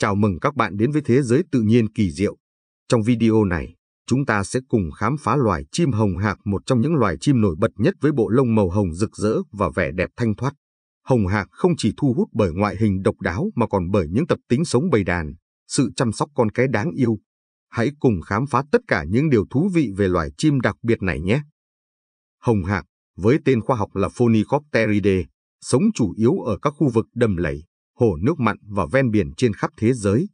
Chào mừng các bạn đến với thế giới tự nhiên kỳ diệu. Trong video này, chúng ta sẽ cùng khám phá loài chim hồng hạc một trong những loài chim nổi bật nhất với bộ lông màu hồng rực rỡ và vẻ đẹp thanh thoát. Hồng hạc không chỉ thu hút bởi ngoại hình độc đáo mà còn bởi những tập tính sống bầy đàn, sự chăm sóc con cái đáng yêu. Hãy cùng khám phá tất cả những điều thú vị về loài chim đặc biệt này nhé. Hồng hạc, với tên khoa học là Phonicopteridae, sống chủ yếu ở các khu vực đầm lầy, hồ nước mặn và ven biển trên khắp thế giới.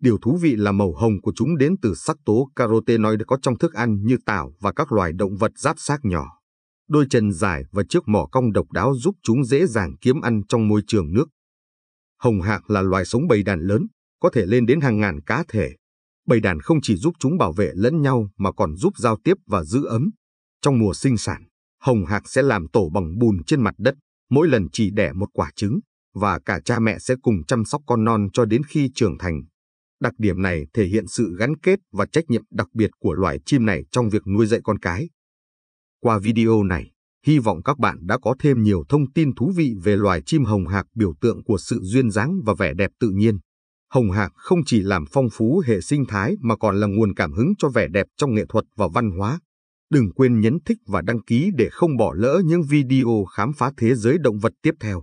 Điều thú vị là màu hồng của chúng đến từ sắc tố carotenoid có trong thức ăn như tảo và các loài động vật giáp xác nhỏ. Đôi chân dài và chiếc mỏ cong độc đáo giúp chúng dễ dàng kiếm ăn trong môi trường nước. Hồng hạc là loài sống bầy đàn lớn, có thể lên đến hàng ngàn cá thể. Bầy đàn không chỉ giúp chúng bảo vệ lẫn nhau mà còn giúp giao tiếp và giữ ấm. Trong mùa sinh sản, hồng hạc sẽ làm tổ bằng bùn trên mặt đất, mỗi lần chỉ đẻ một quả trứng và cả cha mẹ sẽ cùng chăm sóc con non cho đến khi trưởng thành. Đặc điểm này thể hiện sự gắn kết và trách nhiệm đặc biệt của loài chim này trong việc nuôi dạy con cái. Qua video này, hy vọng các bạn đã có thêm nhiều thông tin thú vị về loài chim hồng hạc biểu tượng của sự duyên dáng và vẻ đẹp tự nhiên. Hồng hạc không chỉ làm phong phú hệ sinh thái mà còn là nguồn cảm hứng cho vẻ đẹp trong nghệ thuật và văn hóa. Đừng quên nhấn thích và đăng ký để không bỏ lỡ những video khám phá thế giới động vật tiếp theo.